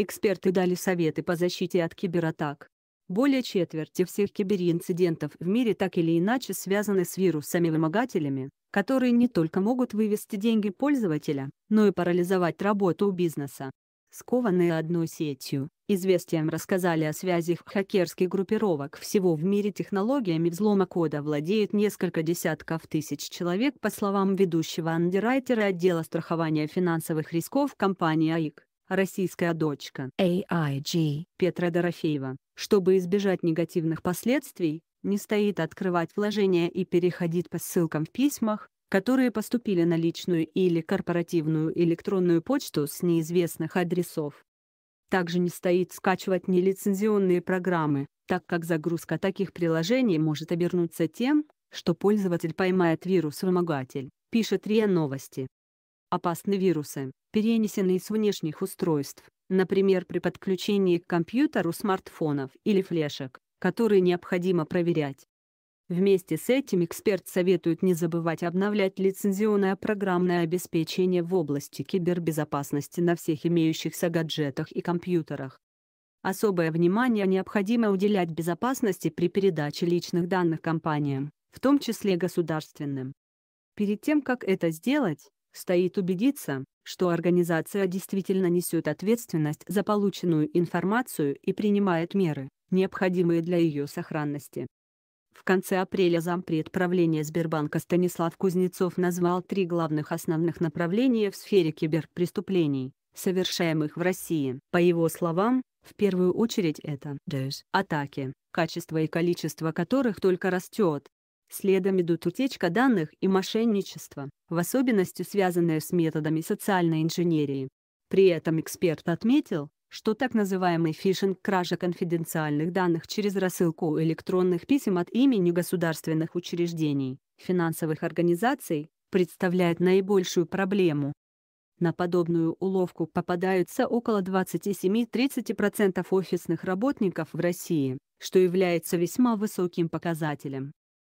Эксперты дали советы по защите от кибератак. Более четверти всех киберинцидентов в мире так или иначе связаны с вирусами-вымогателями, которые не только могут вывести деньги пользователя, но и парализовать работу бизнеса. Скованные одной сетью, Известиям рассказали о связях хакерских группировок всего в мире технологиями взлома кода владеет несколько десятков тысяч человек по словам ведущего андеррайтера отдела страхования финансовых рисков компании АИК российская дочка AIG Петра Дорофеева, чтобы избежать негативных последствий, не стоит открывать вложения и переходить по ссылкам в письмах, которые поступили на личную или корпоративную электронную почту с неизвестных адресов. Также не стоит скачивать нелицензионные программы, так как загрузка таких приложений может обернуться тем, что пользователь поймает вирус-вымогатель, пишет РИА Новости опасны вирусы, перенесенные с внешних устройств, например при подключении к компьютеру смартфонов или флешек, которые необходимо проверять. Вместе с этим эксперт советует не забывать обновлять лицензионное программное обеспечение в области кибербезопасности на всех имеющихся гаджетах и компьютерах. Особое внимание необходимо уделять безопасности при передаче личных данных компаниям, в том числе государственным. Перед тем, как это сделать, Стоит убедиться, что организация действительно несет ответственность за полученную информацию и принимает меры, необходимые для ее сохранности. В конце апреля зампред правления Сбербанка Станислав Кузнецов назвал три главных основных направления в сфере киберпреступлений, совершаемых в России. По его словам, в первую очередь это а, атаки, качество и количество которых только растет, Следом идут утечка данных и мошенничество, в особенности связанное с методами социальной инженерии. При этом эксперт отметил, что так называемый фишинг – кража конфиденциальных данных через рассылку электронных писем от имени государственных учреждений, финансовых организаций, представляет наибольшую проблему. На подобную уловку попадаются около 27-30% офисных работников в России, что является весьма высоким показателем.